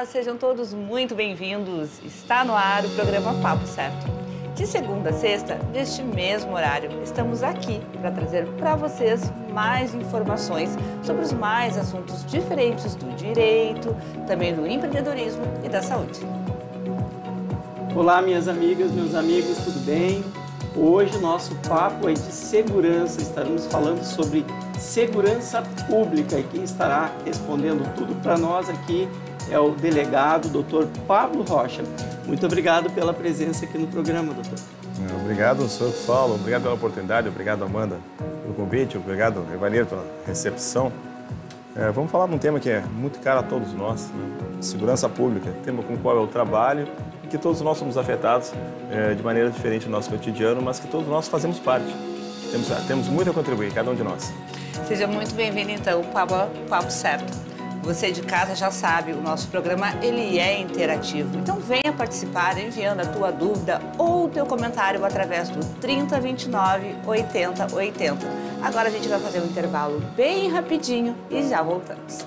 Olá, sejam todos muito bem-vindos. Está no ar o programa Papo Certo. De segunda a sexta, neste mesmo horário, estamos aqui para trazer para vocês mais informações sobre os mais assuntos diferentes do direito, também do empreendedorismo e da saúde. Olá, minhas amigas, meus amigos, tudo bem? Hoje o nosso papo é de segurança. Estaremos falando sobre segurança pública e quem estará respondendo tudo para nós aqui é o delegado doutor Pablo Rocha. Muito obrigado pela presença aqui no programa, doutor. É, obrigado, senhor Paulo. Obrigado pela oportunidade. Obrigado, Amanda, pelo convite. Obrigado, Evanildo, pela recepção. É, vamos falar de um tema que é muito caro a todos nós, né? segurança pública, tema com o qual eu trabalho e que todos nós somos afetados é, de maneira diferente no nosso cotidiano, mas que todos nós fazemos parte. Temos, temos muito a contribuir, cada um de nós. Seja muito bem-vindo, então, o Pablo, papo certo. Você de casa já sabe, o nosso programa ele é interativo. Então venha participar enviando a tua dúvida ou o teu comentário através do 3029 8080. Agora a gente vai fazer um intervalo bem rapidinho e já voltamos.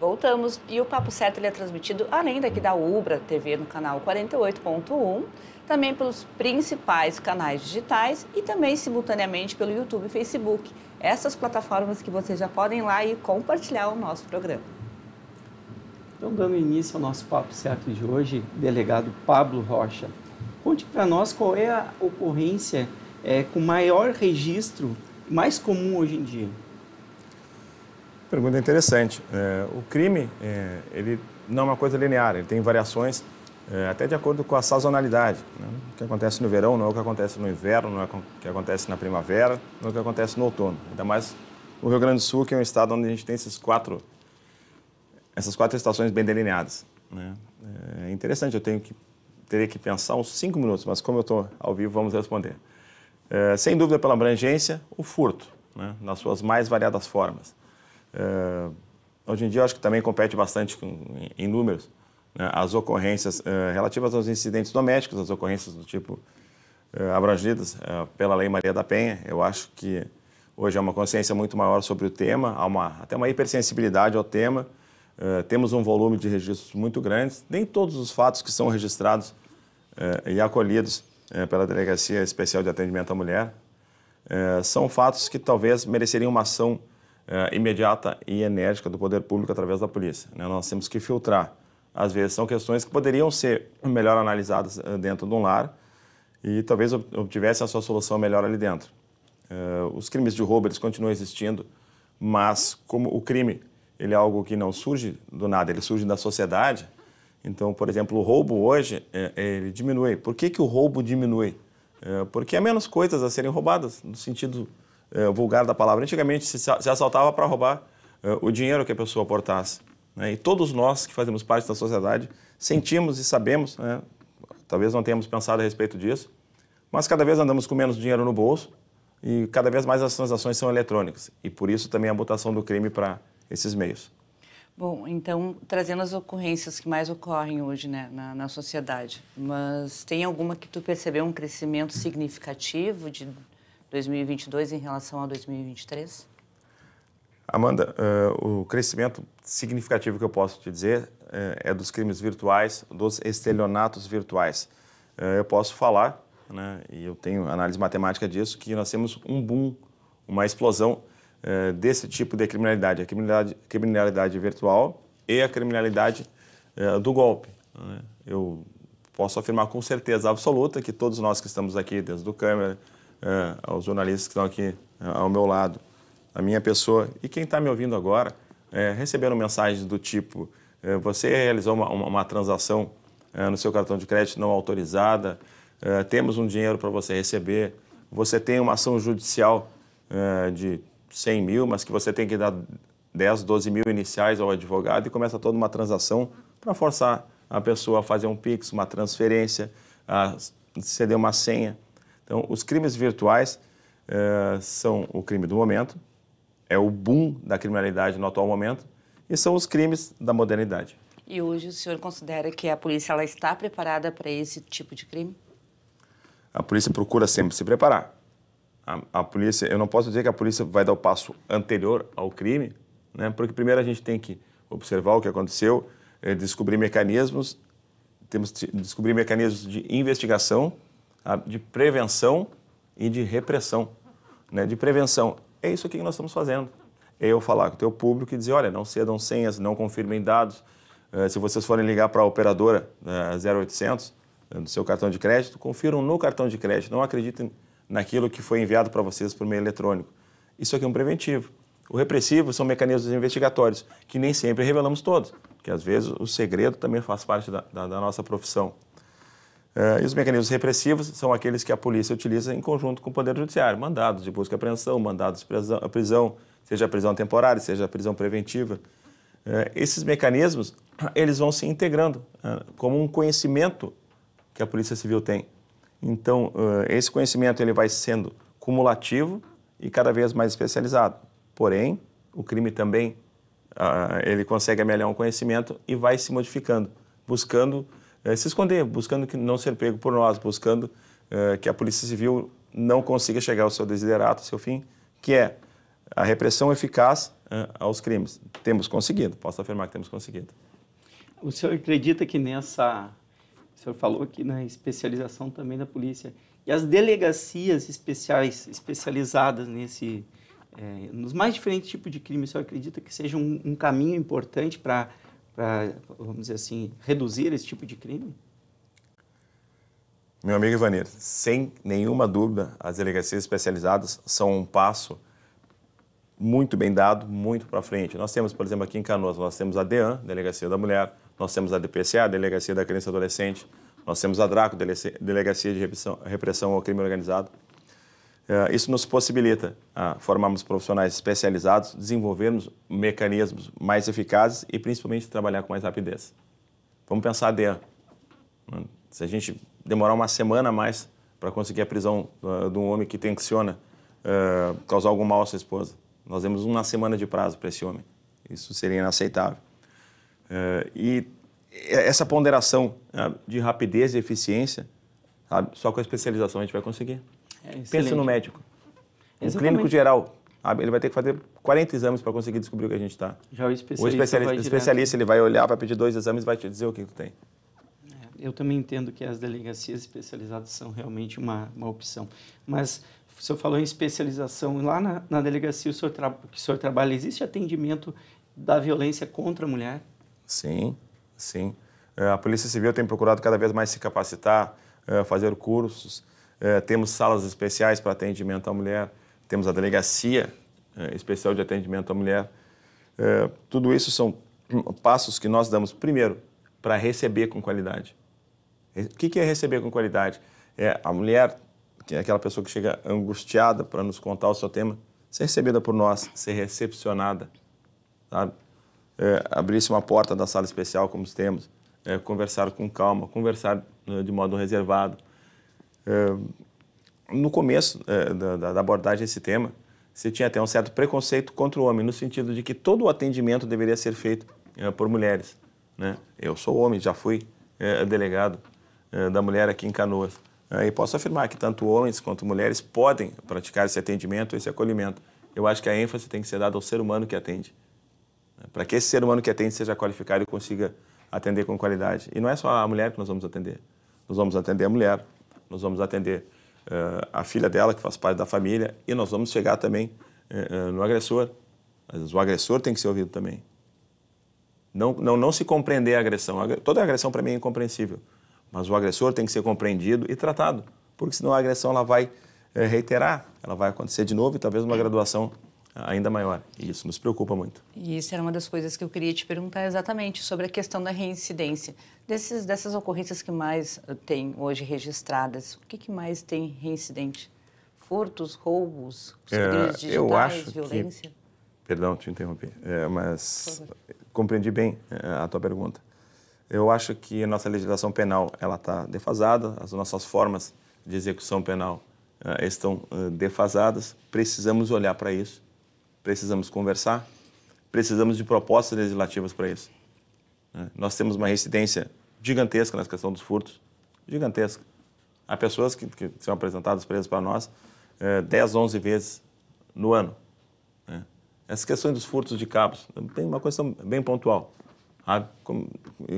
Voltamos e o Papo Certo ele é transmitido além daqui da Ubra TV no canal 48.1, também pelos principais canais digitais e também simultaneamente pelo YouTube e Facebook. Essas plataformas que vocês já podem ir lá e compartilhar o nosso programa. Então, dando início ao nosso Papo Certo de hoje, delegado Pablo Rocha. Conte para nós qual é a ocorrência é, com maior registro, mais comum hoje em dia. Pergunta interessante. É, o crime, é, ele não é uma coisa linear, ele tem variações é, até de acordo com a sazonalidade. Né? O que acontece no verão não é o que acontece no inverno, não é o que acontece na primavera, não é o que acontece no outono. Ainda mais o Rio Grande do Sul, que é um estado onde a gente tem esses quatro, essas quatro estações bem delineadas. Né? É, é interessante, eu tenho que teria que pensar uns cinco minutos, mas como eu estou ao vivo, vamos responder. É, sem dúvida, pela abrangência, o furto, né, nas suas mais variadas formas. É, hoje em dia, eu acho que também compete bastante com, em, números né, as ocorrências é, relativas aos incidentes domésticos, as ocorrências do tipo é, abrangidas é, pela Lei Maria da Penha. Eu acho que hoje há é uma consciência muito maior sobre o tema, há uma, até uma hipersensibilidade ao tema. temos um volume de registros muito grande. Nem todos os fatos que são registrados é, e acolhidos é, pela Delegacia Especial de Atendimento à Mulher, é, são fatos que talvez mereceriam uma ação imediata e enérgica do poder público através da polícia. Né? Nós temos que filtrar. Às vezes são questões que poderiam ser melhor analisadas dentro de um lar e talvez obtivessem a sua solução melhor ali dentro. Os crimes de roubo eles continuam existindo, mas como o crime ele é algo que não surge do nada, ele surge da sociedade, então, por exemplo, o roubo hoje é, é, ele diminui. Por que, que o roubo diminui? É, porque há menos coisas a serem roubadas, no sentido é, vulgar da palavra. Antigamente se, se assaltava para roubar é, o dinheiro que a pessoa portasse. Né? E todos nós que fazemos parte da sociedade sentimos e sabemos, né? talvez não tenhamos pensado a respeito disso, mas cada vez andamos com menos dinheiro no bolso e cada vez mais as transações são eletrônicas. E por isso também a mutação do crime para esses meios. Bom, então, trazendo as ocorrências que mais ocorrem hoje né, na, na sociedade, mas tem alguma que tu percebeu um crescimento significativo de 2022 em relação a 2023? Amanda, uh, o crescimento significativo que eu posso te dizer uh, é dos crimes virtuais, dos estelionatos virtuais. Uh, eu posso falar, né, e eu tenho análise matemática disso, que nós temos um boom, uma explosão é, desse tipo de criminalidade, a criminalidade, criminalidade virtual e a criminalidade é, do golpe. Né? Eu posso afirmar com certeza absoluta que todos nós que estamos aqui, desde o câmera, é, os jornalistas que estão aqui ao meu lado, a minha pessoa e quem está me ouvindo agora, receberam mensagens do tipo: você realizou uma, uma, uma transação no seu cartão de crédito não autorizada, temos um dinheiro para você receber, você tem uma ação judicial de 100 mil, mas que você tem que dar 10, 12 mil iniciais ao advogado e começa toda uma transação para forçar a pessoa a fazer um PIX, uma transferência, a ceder uma senha. Então, os crimes virtuais eh, são o crime do momento, é o boom da criminalidade no atual momento e são os crimes da modernidade. E hoje o senhor considera que a polícia ela está preparada para esse tipo de crime? A polícia procura sempre se preparar a, a polícia, eu não posso dizer que a polícia vai dar o passo anterior ao crime, né? Porque primeiro a gente tem que observar o que aconteceu, eh, descobrir mecanismos, temos que descobrir mecanismos de investigação, de prevenção e de repressão. Né? De prevenção, é isso aqui que nós estamos fazendo. É eu falar com o teu público e dizer, olha, não cedam senhas, não confirmem dados. Eh, se vocês forem ligar para a operadora 0800 eh, do seu cartão de crédito, confiram no cartão de crédito, não acreditem naquilo que foi enviado para vocês por meio eletrônico. Isso aqui é um preventivo. O repressivo são mecanismos investigatórios, que nem sempre revelamos todos, porque às vezes o segredo também faz parte da, da, da nossa profissão. Uh, e os mecanismos repressivos são aqueles que a polícia utiliza em conjunto com o Poder Judiciário: mandados de busca e apreensão, mandados de prisão, prisão seja prisão temporária, seja prisão preventiva. Uh, esses mecanismos eles vão se integrando uh, como um conhecimento que a Polícia Civil tem então, esse conhecimento ele vai sendo cumulativo e cada vez mais especializado. Porém, o crime também ele consegue amelhar um conhecimento e vai se modificando, buscando se esconder, buscando que não ser pego por nós, buscando que a Polícia Civil não consiga chegar ao seu desiderato, ao seu fim, que é a repressão eficaz aos crimes. Temos conseguido, posso afirmar que temos conseguido. O senhor acredita que nessa senhor falou aqui na né, especialização também da polícia. E as delegacias especiais, especializadas nesse, é, nos mais diferentes tipos de crime, o senhor acredita que seja um, um caminho importante para, vamos dizer assim, reduzir esse tipo de crime? Meu amigo Ivanir, sem nenhuma dúvida, as delegacias especializadas são um passo muito bem dado, muito para frente. Nós temos, por exemplo, aqui em Canoas, nós temos a DEAN, Delegacia da Mulher, nós temos a DPCA, Delegacia da Criança e Adolescente, nós temos a DRACO, Delegacia de Repressão ao Crime Organizado. É, isso nos possibilita ah, formarmos profissionais especializados, desenvolvermos mecanismos mais eficazes e, principalmente, trabalhar com mais rapidez. Vamos pensar a DEAN. Hum, se a gente demorar uma semana a mais para conseguir a prisão ah, de um homem que tenciona eh, causar algum mal à sua esposa, nós demos uma semana de prazo para esse homem. Isso seria inaceitável. Eh, e essa ponderação né, de rapidez e eficiência, sabe, só com a especialização a gente vai conseguir. É, Pensa no médico. O clínico geral, ele vai ter que fazer 40 exames para conseguir descobrir o que a gente está. Já o especialista, o especialista, especialista ele vai olhar, vai pedir dois exames e vai te dizer o que tu tem é, eu também entendo que as delegacias especializadas são realmente uma, uma opção. Mas o senhor falou em especialização. Lá na, na delegacia o senhor que o senhor trabalha, existe atendimento da violência contra a mulher? Sim, sim. É, a Polícia Civil tem procurado cada vez mais se capacitar, é, fazer cursos. É, temos salas especiais para atendimento à mulher, temos a Delegacia Especial de Atendimento à Mulher. Tudo isso são passos que nós damos, primeiro, para receber com qualidade. O que é receber com qualidade? É, a mulher que é aquela pessoa que chega angustiada para nos contar o seu tema, ser recebida por nós, ser recepcionada, sabe? É, abrir-se uma porta da sala especial, como os temos, é, conversar com calma, conversar né, de modo reservado. É, no começo é, da, da abordagem desse tema, se tinha até um certo preconceito contra o homem, no sentido de que todo o atendimento deveria ser feito é, por mulheres. Né? Eu sou homem, já fui é, delegado da mulher aqui em Canoas. E posso afirmar que tanto homens quanto mulheres podem praticar esse atendimento, esse acolhimento. Eu acho que a ênfase tem que ser dada ao ser humano que atende, né? para que esse ser humano que atende seja qualificado e consiga atender com qualidade. E não é só a mulher que nós vamos atender. Nós vamos atender a mulher, nós vamos atender uh, a filha dela, que faz parte da família, e nós vamos chegar também uh, no agressor. Mas o agressor tem que ser ouvido também. Não, não, não se compreender a agressão. Toda agressão, para mim, é incompreensível. Mas o agressor tem que ser compreendido e tratado, porque senão a agressão ela vai eh, reiterar, ela vai acontecer de novo e talvez uma graduação eh, ainda maior. E isso nos preocupa muito. E isso era uma das coisas que eu queria te perguntar exatamente sobre a questão da reincidência. Desses, dessas ocorrências que mais eh, tem hoje registradas, o que, que mais tem reincidente? Furtos, roubos, segredos é, digitais, eu acho violência? Que... Perdão, te interrompi, é, mas compreendi bem a tua pergunta. Eu acho que a nossa legislação penal ela está defasada, as nossas formas de execução penal uh, estão uh, defasadas. Precisamos olhar para isso, precisamos conversar, precisamos de propostas legislativas para isso. Uh, nós temos uma residência gigantesca na questão dos furtos, gigantesca. Há pessoas que, que são apresentadas presas para nós é, 10, 11 vezes no ano. Né? Essas questões dos furtos de cabos tem uma questão bem pontual. A, ah, com,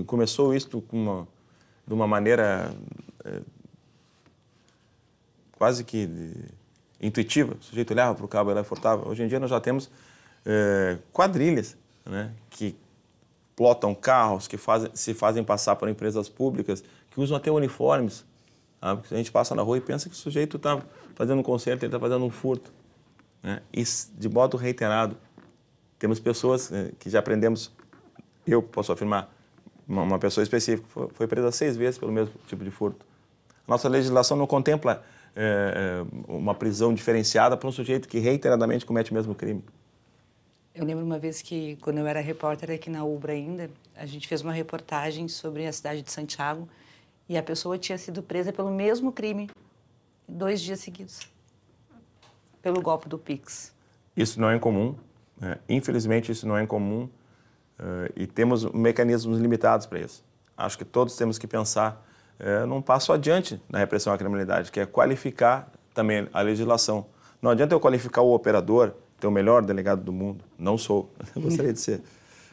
começou isto com uma, de uma maneira é, quase que de, intuitiva. O sujeito olhava para o cabo e furtava. Hoje em dia nós já temos é, quadrilhas né, que plotam carros, que se fazem passar por empresas públicas, que usam até uniformes. Ah, a gente passa na rua e pensa que o sujeito está fazendo um concerto, ele está fazendo um furto. Né? E de modo reiterado. Temos pessoas é, que já aprendemos eu posso afirmar, uma pessoa específica foi presa seis vezes pelo mesmo tipo de furto. Nossa legislação não contempla é, é uma prisão diferenciada para um sujeito que reiteradamente comete o mesmo crime. Eu lembro uma vez que, quando eu era repórter aqui na Ubra ainda, a gente fez uma reportagem sobre a cidade de Santiago e a pessoa tinha sido presa pelo mesmo crime dois dias seguidos pelo golpe do Pix. Isso não é incomum. Né? Infelizmente, isso não é incomum. Uh, e temos mecanismos limitados para isso. Acho que todos temos que pensar uh, num passo adiante na repressão à criminalidade, que é qualificar também a legislação. Não adianta eu qualificar o operador, ter o melhor delegado do mundo. Não sou, gostaria de ser.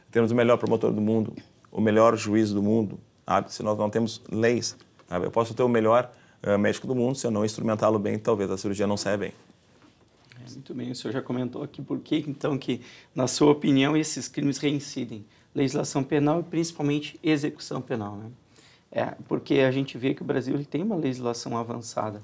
Temos o melhor promotor do mundo, o melhor juiz do mundo, sabe? Ah, se nós não temos leis. Sabe? Eu posso ter o melhor uh, médico do mundo, se eu não instrumentá-lo bem, talvez a cirurgia não saia bem. É, muito bem, o senhor já comentou aqui por que, então, que, na sua opinião, esses crimes reincidem. Legislação penal e principalmente execução penal, né? É, porque a gente vê que o Brasil tem uma legislação avançada,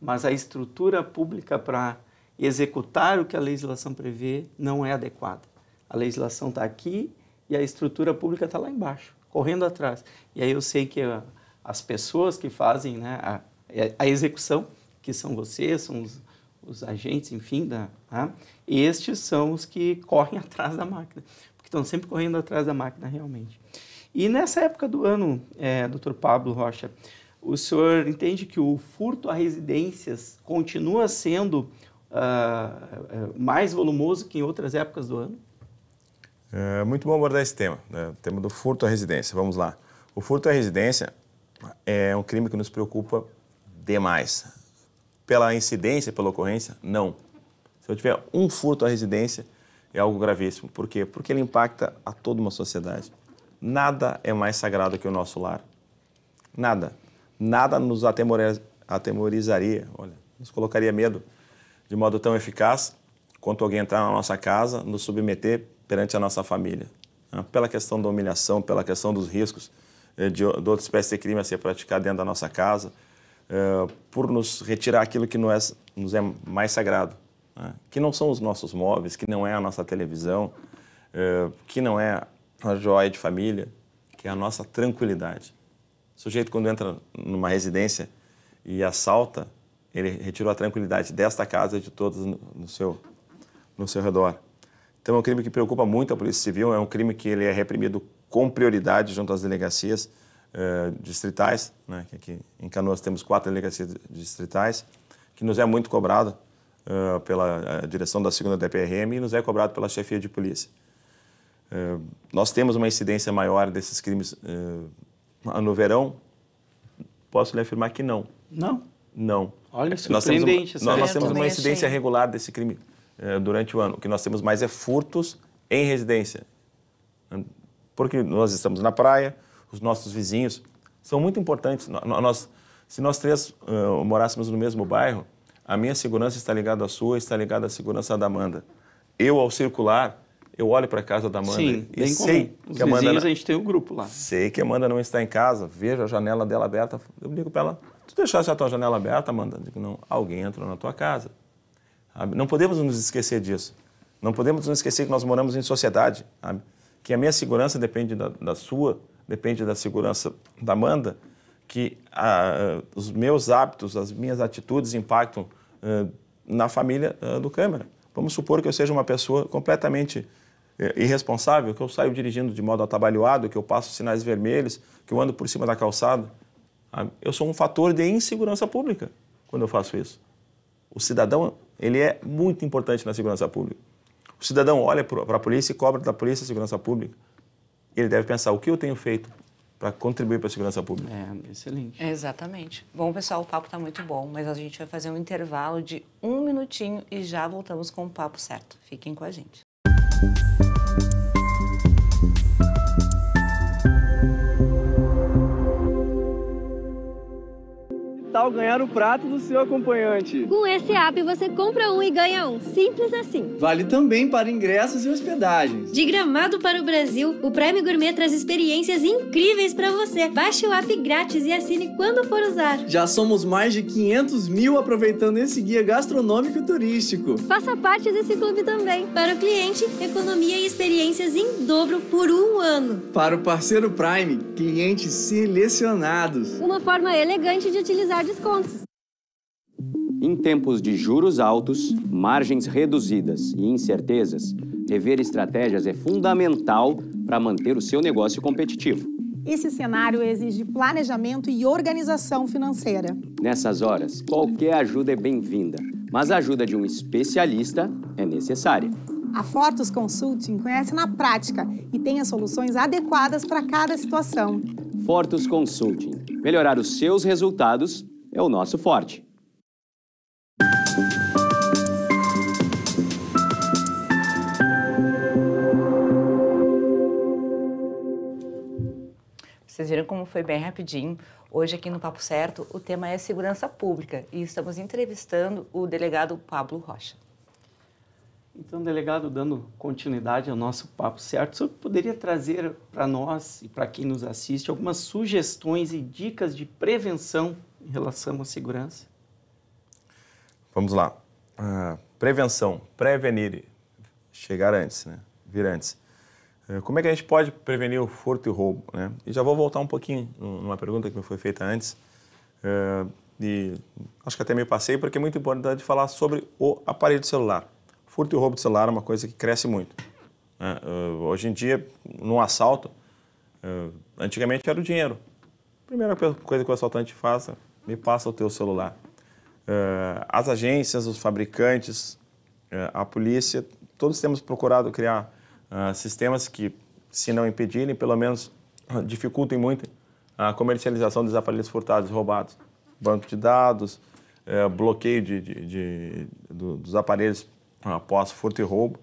mas a estrutura pública para executar o que a legislação prevê não é adequada. A legislação está aqui e a estrutura pública está lá embaixo, correndo atrás. E aí eu sei que ah, as pessoas que fazem né, a, é, a execução, que são vocês, são os os agentes, enfim, da, tá? estes são os que correm atrás da máquina, porque estão sempre correndo atrás da máquina realmente. E nessa época do ano, é, Dr. Pablo Rocha, o senhor entende que o furto a residências continua sendo uh, mais volumoso que em outras épocas do ano? É muito bom abordar esse tema, né? o tema do furto à residência. Vamos lá. O furto à residência é um crime que nos preocupa demais pela incidência, pela ocorrência? Não. Se eu tiver um furto à residência, é algo gravíssimo. Por quê? Porque ele impacta a toda uma sociedade. Nada é mais sagrado que o nosso lar. Nada. Nada nos atemorizaria, olha, nos colocaria medo de modo tão eficaz quanto alguém entrar na nossa casa, nos submeter perante a nossa família. Ah, pela questão da humilhação, pela questão dos riscos eh, de, de outra espécie de crime a ser praticado dentro da nossa casa, eh, por nos retirar aquilo que não é, nos é mais sagrado, né? que não são os nossos móveis, que não é a nossa televisão, eh, que não é a joia de família, que é a nossa tranquilidade. O sujeito, quando entra numa residência e assalta, ele retirou a tranquilidade desta casa e de todos no seu, no seu redor. Então é um crime que preocupa muito a Polícia Civil, é um crime que ele é reprimido com prioridade junto às delegacias. Eh, distritais, né? que aqui em Canoas temos quatro delegacias distritais, que nos é muito cobrado eh, pela eh, direção da segunda DPRM e nos é cobrado pela chefia de polícia. nós temos uma incidência maior desses crimes no verão? Posso lhe afirmar que não. Não? Não. Olha, surpreendente. Nós temos, uma, nós, nós temos uma incidência achei. regular desse crime durante o ano. O que nós temos mais é furtos em residência. Porque nós estamos na praia, os nossos vizinhos, são muito importantes. Nós, se nós três uh, morássemos no mesmo bairro, a minha segurança está ligada à sua, está ligada à segurança da Amanda. Eu, ao circular, eu olho para a casa da Amanda Sim, e sei comum. que a Amanda vizinhos, não... a gente tem um grupo lá. Sei que a Amanda não está em casa, vejo a janela dela aberta, eu ligo para ela, tu deixaste a tua janela aberta, Amanda? Eu digo, não, alguém entrou na tua casa. Não podemos nos esquecer disso. Não podemos nos esquecer que nós moramos em sociedade, sabe? que a minha segurança depende da, da sua, depende da segurança da Amanda, que ah, os meus hábitos, as minhas atitudes impactam ah, na família ah, do câmera. Vamos supor que eu seja uma pessoa completamente eh, irresponsável, que eu saio dirigindo de modo atabalhoado, que eu passo sinais vermelhos, que eu ando por cima da calçada. Eu sou um fator de insegurança pública quando eu faço isso. O cidadão ele é muito importante na segurança pública. O cidadão olha para a polícia e cobra da polícia a segurança pública ele deve pensar o que eu tenho feito para contribuir para a segurança pública. É, excelente. Exatamente. Bom, pessoal, o papo está muito bom, mas a gente vai fazer um intervalo de um minutinho e já voltamos com o papo certo. Fiquem com a gente. ganhar o prato do seu acompanhante. Com esse app você compra um e ganha um. Simples assim. Vale também para ingressos e hospedagens. De Gramado para o Brasil, o Prime Gourmet traz experiências incríveis para você. Baixe o app grátis e assine quando for usar. Já somos mais de 500 mil aproveitando esse guia gastronômico turístico. Faça parte desse clube também. Para o cliente, economia e experiências em dobro por um ano. Para o parceiro Prime, clientes selecionados. Uma forma elegante de utilizar descontos. Em tempos de juros altos, margens reduzidas e incertezas, rever estratégias é fundamental para manter o seu negócio competitivo. Esse cenário exige planejamento e organização financeira. Nessas horas, qualquer ajuda é bem-vinda, mas a ajuda de um especialista é necessária. A Fortus Consulting conhece na prática e tem as soluções adequadas para cada situação. Fortus Consulting melhorar os seus resultados é o nosso forte. Vocês viram como foi bem rapidinho. Hoje aqui no Papo Certo, o tema é segurança pública e estamos entrevistando o delegado Pablo Rocha. Então, delegado, dando continuidade ao nosso papo certo, o senhor poderia trazer para nós e para quem nos assiste algumas sugestões e dicas de prevenção em relação à segurança? Vamos lá. Ah, prevenção, prevenir, chegar antes, né? vir antes. Eh, como é que a gente pode prevenir o furto e roubo? Né? E já vou voltar um pouquinho numa pergunta que me foi feita antes, eh, e acho que até me passei, porque é muito importante falar sobre o aparelho celular. Furto e roubo de celular é uma coisa que cresce muito. Né? Eh, hoje em dia, num assalto, antigamente era o dinheiro. A primeira coisa que o assaltante faz, me passa o teu celular. Uh, as agências, os fabricantes, uh, a polícia, todos temos procurado criar uh, sistemas que, se não impedirem, pelo menos dificultem muito a comercialização dos aparelhos furtados e roubados. Banco de dados, bloqueio de, de, de, do, dos aparelhos ah, após furto e roubo.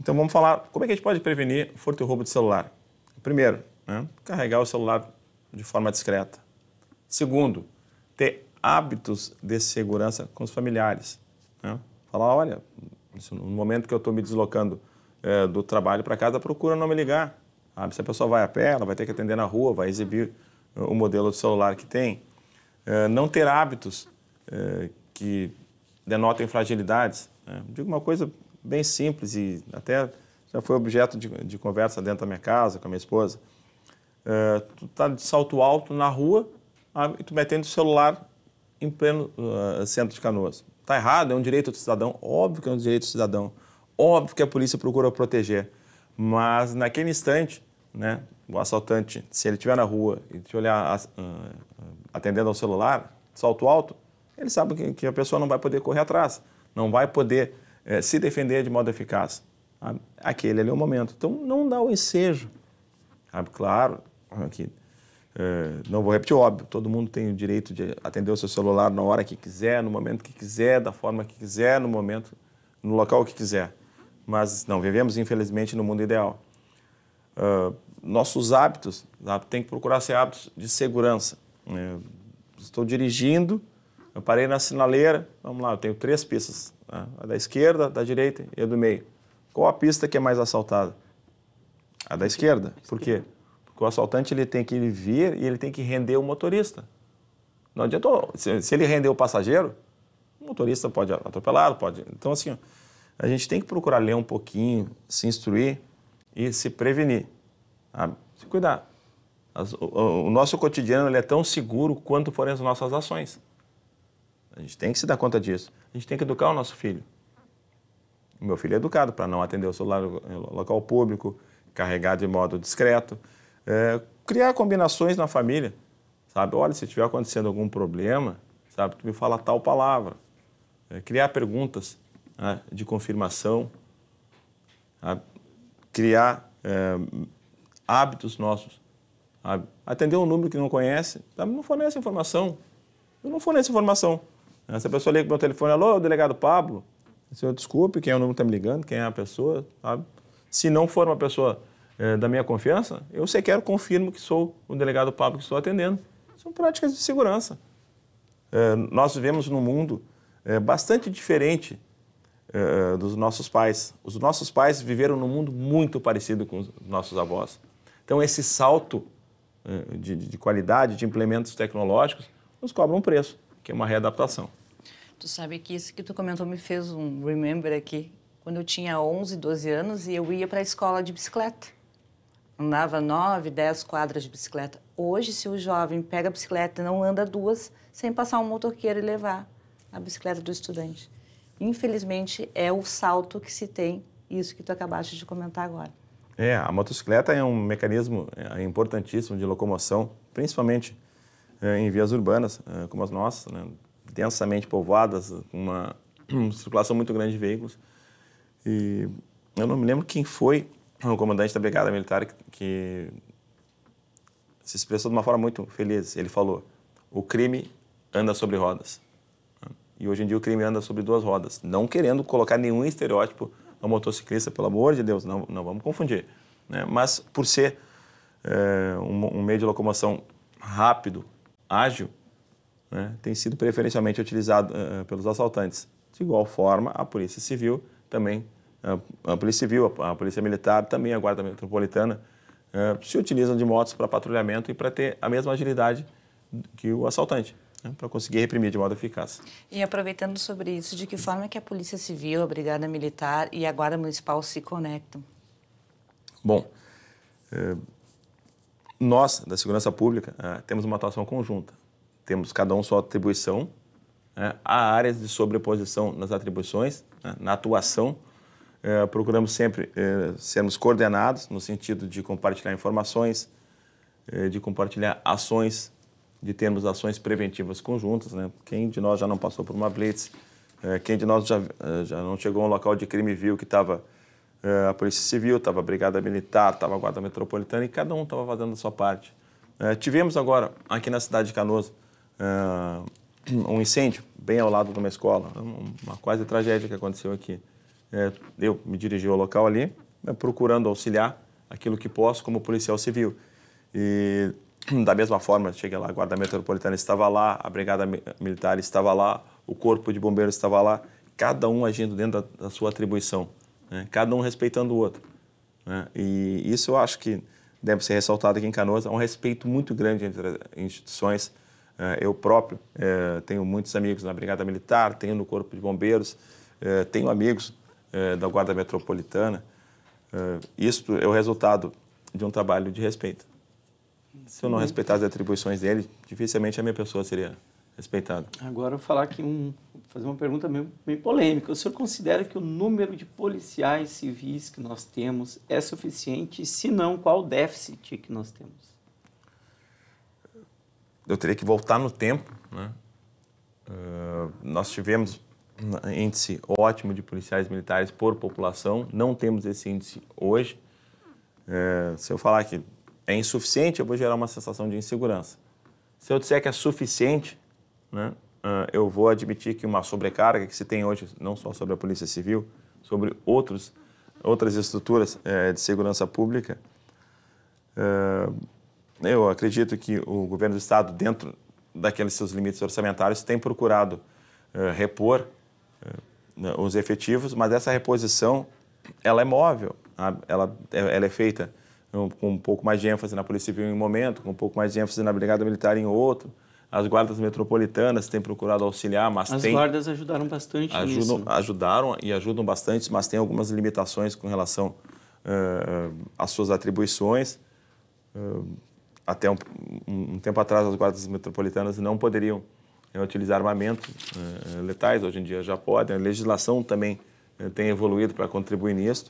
Então vamos falar como é que a gente pode prevenir furto e roubo de celular. Primeiro, né, carregar o celular de forma discreta. Segundo, ter hábitos de segurança com os familiares. Né? Falar, olha, no momento que eu estou me deslocando é, do trabalho para casa, procura não me ligar. Sabe? Se a pessoa vai a pé, ela vai ter que atender na rua, vai exibir eh, o modelo de celular que tem. É, não ter hábitos é, que denotem fragilidades. Né? Digo uma coisa bem simples e até já foi objeto de, de conversa dentro da minha casa, com a minha esposa. É, tu está de salto alto na rua, ah, e tu metendo o celular em pleno uh, centro de Canoas. Está errado, é um direito do cidadão, óbvio que é um direito do cidadão, óbvio que a polícia procura proteger, mas naquele instante, né, o assaltante, se ele estiver na rua e te olhar uh, atendendo ao celular, salto alto, ele sabe que, que, a pessoa não vai poder correr atrás, não vai poder uh, se defender de modo eficaz. Aquele ali é o momento. Então, não dá o ensejo. Claro que é, não vou repetir, óbvio, todo mundo tem o direito de atender o seu celular na hora que quiser, no momento que quiser, da forma que quiser, no momento, no local que quiser. Mas não vivemos, infelizmente, no mundo ideal. Uh, nossos hábitos, ah, tem que procurar ser hábitos de segurança. É, estou dirigindo, eu parei na sinaleira, vamos lá, eu tenho três pistas, né? a da esquerda, a da direita e a do meio. Qual a pista que é mais assaltada? A da esquerda. Por quê? o assaltante ele tem que vir e ele tem que render o motorista. Não adianta, se, se ele render o passageiro, o motorista pode atropelar, pode. Então, assim, a gente tem que procurar ler um pouquinho, se instruir e se prevenir. Se cuidar. O nosso cotidiano ele é tão seguro quanto forem as nossas ações. A gente tem que se dar conta disso. A gente tem que educar o nosso filho. O meu filho é educado para não atender o celular no local público, carregar de modo discreto. É, criar combinações na família, sabe? Olha, se estiver acontecendo algum problema, sabe? Tu me fala tal palavra. É, criar perguntas né, de confirmação. Criar é, hábitos nossos. Sabe? Atender um número que não conhece, sabe? não fornece informação. Eu não forneço informação. Né, Essa pessoa liga para o meu telefone, alô, delegado Pablo, senhor, desculpe, quem é o número que está me ligando, quem é a pessoa, sabe? Se não for uma pessoa eh, da minha confiança, eu sequer confirmo que sou o delegado Pablo que estou atendendo. São práticas de segurança. Eh, nós vivemos num mundo eh, bastante diferente dos nossos pais. Os nossos pais viveram num mundo muito parecido com os nossos avós. Então, esse salto de, de qualidade, de implementos tecnológicos, nos cobra um preço, que é uma readaptação. Tu sabe que isso que tu comentou me fez um remember aqui. Quando eu tinha 11, 12 anos e eu ia para a escola de bicicleta andava nove, dez quadras de bicicleta. Hoje, se o jovem pega a bicicleta e não anda duas, sem passar um motoqueiro e levar a bicicleta do estudante. Infelizmente, é o salto que se tem, isso que tu acabaste de comentar agora. É, a motocicleta é um mecanismo é, importantíssimo de locomoção, principalmente é, em vias urbanas, é, como as nossas, né? densamente povoadas, com uma circulação muito grande de veículos. E eu não me lembro quem foi o comandante da Brigada Militar que, que se expressou de uma forma muito feliz. Ele falou: o crime anda sobre rodas. E hoje em dia o crime anda sobre duas rodas. Não querendo colocar nenhum estereótipo ao motociclista, pelo amor de Deus, não, não vamos confundir. Né? Mas por ser é, um, um, meio de locomoção rápido, ágil, né, tem sido preferencialmente utilizado uh, pelos assaltantes. De igual forma, a Polícia Civil também a, Polícia Civil, a, Polícia Militar, também a Guarda Metropolitana, é, se utilizam de motos para patrulhamento e para ter a mesma agilidade que o assaltante né, para conseguir reprimir de modo eficaz. E aproveitando sobre isso, de que forma é que a Polícia Civil, a Brigada Militar e a Guarda Municipal se conectam? Bom, é, nós da Segurança Pública é, temos uma atuação conjunta. Temos cada um sua atribuição, há áreas de sobreposição nas atribuições, né, na atuação é, procuramos sempre é, sermos coordenados no sentido de compartilhar informações, é, de compartilhar ações, de termos ações preventivas conjuntas. Né? Quem de nós já não passou por uma blitz? quem de nós já, já não chegou a um local de crime e viu que estava a Polícia Civil, estava a Brigada Militar, estava a Guarda Metropolitana e cada um estava fazendo a sua parte. tivemos agora, aqui na cidade de Canoas, um incêndio bem ao lado de uma escola, uma quase tragédia que aconteceu aqui é, eu me dirigi ao local ali, né, procurando auxiliar aquilo que posso como policial civil. E da mesma forma, cheguei lá, a Guarda Metropolitana estava lá, a Brigada Militar estava lá, o Corpo de Bombeiros estava lá, cada um agindo dentro da, da sua atribuição, né? cada um respeitando o outro. Né? E isso eu acho que deve ser ressaltado aqui em Canoas, há um respeito muito grande entre instituições. É, eu próprio é, tenho muitos amigos na Brigada Militar, tenho no Corpo de Bombeiros, é, tenho amigos é, da Guarda Metropolitana. É, isso é o resultado de um trabalho de respeito. Se eu não respeitasse as atribuições dele, dificilmente a minha pessoa seria respeitada. Agora vou falar que um, fazer uma pergunta meio, meio polêmica. O senhor considera que o número de policiais civis que nós temos é suficiente? Se não, qual o déficit que nós temos? Eu teria que voltar no tempo, né? Uh, nós tivemos índice ótimo de policiais militares por população. Não temos esse índice hoje. É, se eu falar que é insuficiente, eu vou gerar uma sensação de insegurança. Se eu disser que é suficiente, né, ah, eu vou admitir que uma sobrecarga que se tem hoje, não só sobre a Polícia Civil, sobre outros, outras estruturas é, de segurança pública, é, eu acredito que o governo do Estado, dentro daqueles seus limites orçamentários, tem procurado é, repor é, os efetivos, mas essa reposição ela é móvel, ela, é, ela é feita com um pouco mais de ênfase na Polícia Civil em um momento, com um pouco mais de ênfase na Brigada Militar em outro. As guardas metropolitanas têm procurado auxiliar, mas As tem, guardas ajudaram bastante ajudam, nisso. Ajudaram e ajudam bastante, mas tem algumas limitações com relação uh, às suas atribuições. Uh, até um, um tempo atrás, as guardas metropolitanas não poderiam né, utilizar armamentos é, letais, hoje em dia já podem, a legislação também eh, tem evoluído para contribuir nisso.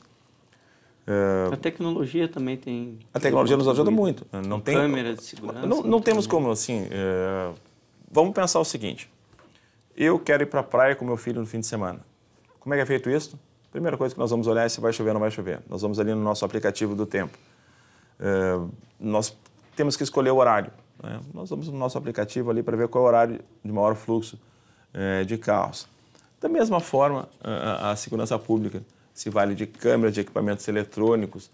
Eh, a tecnologia também tem. A tecnologia nos ajuda muito. Né, não tem, câmera de segurança. Não, não temos como, assim. vamos pensar o seguinte: eu quero ir para a praia com meu filho no fim de semana. Como é que é feito isso? Primeira coisa que nós vamos olhar é se vai chover ou não vai chover. Nós vamos ali no nosso aplicativo do tempo. nós temos que escolher o horário. Né? Nós vamos no nosso aplicativo ali para ver qual é o horário de maior fluxo é, de carros. Da mesma forma, a, a, segurança pública se vale de câmeras, de equipamentos eletrônicos,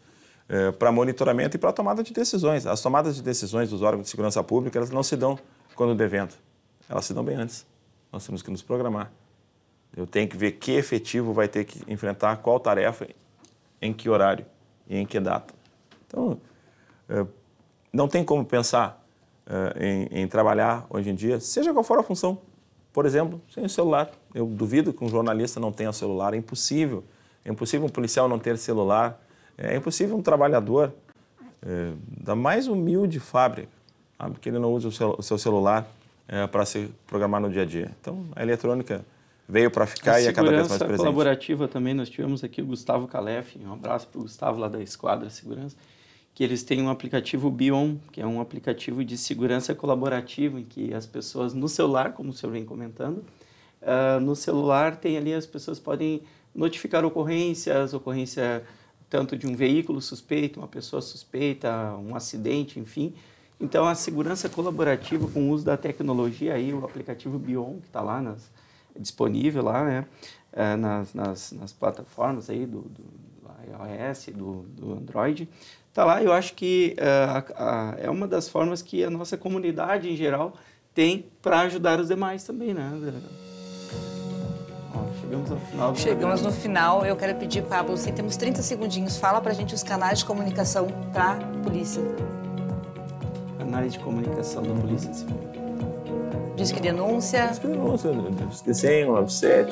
é, eh, para monitoramento e para tomada de decisões. As tomadas de decisões dos órgãos de segurança pública elas não se dão quando do evento, elas se dão bem antes. Nós temos que nos programar. Eu tenho que ver que efetivo vai ter que enfrentar qual tarefa, em que horário e em que data. Então, eh, não tem como pensar eh, em, em, trabalhar hoje em dia, seja qual for a função. Por exemplo, sem o celular. Eu duvido que um jornalista não tenha celular, é impossível. É impossível um policial não ter celular, é, é impossível um trabalhador é, da mais humilde fábrica, sabe, que ele não use o, o seu celular é, eh, para se programar no dia a dia. Então, a eletrônica veio para ficar a e é cada vez mais presente. Segurança colaborativa também, nós tivemos aqui o Gustavo Calef, um abraço para o Gustavo lá da Esquadra Segurança que eles têm um aplicativo Bion, que é um aplicativo de segurança colaborativa, em que as pessoas no celular, como o senhor vem comentando, uh, no celular tem ali, as pessoas podem notificar ocorrências, ocorrência tanto de um veículo suspeito, uma pessoa suspeita, um acidente, enfim. Então, a segurança colaborativa com o uso da tecnologia, aí, o aplicativo Bion, que está lá nas, disponível lá, né? Ah, nas, nas, nas, plataformas aí do, do iOS, do, do Android, está lá. Eu acho que uh, é uma das formas que a nossa comunidade em geral tem para ajudar os demais também, né, Chegamos ao final. Chegamos no final. Eu quero pedir, Pablo, se temos 30 segundinhos, fala para a gente os canais de comunicação para polícia. Canais de comunicação da polícia civil. Diz que denúncia. Diz que denúncia. Esqueci, né? 197.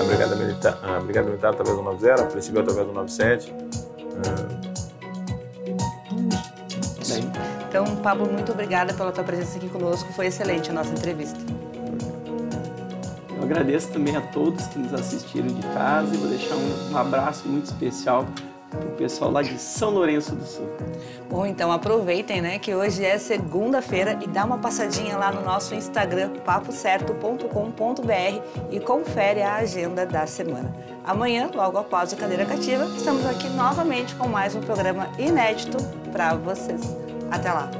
A Brigada Militar, a Brigada Militar através do 90, a Polícia Civil através do 97. Uh, Pablo, muito obrigada pela tua presença aqui conosco. Foi excelente a nossa entrevista. Eu agradeço também a todos que nos assistiram de casa e vou deixar um, abraço muito especial para o pessoal lá de São Lourenço do Sul. Bom, então aproveitem, né, que hoje é segunda-feira e dá uma passadinha lá no nosso Instagram papocerto.com.br e confere a agenda da semana. Amanhã, logo após a Cadeira Cativa, estamos aqui novamente com mais um programa inédito para vocês. Até lá!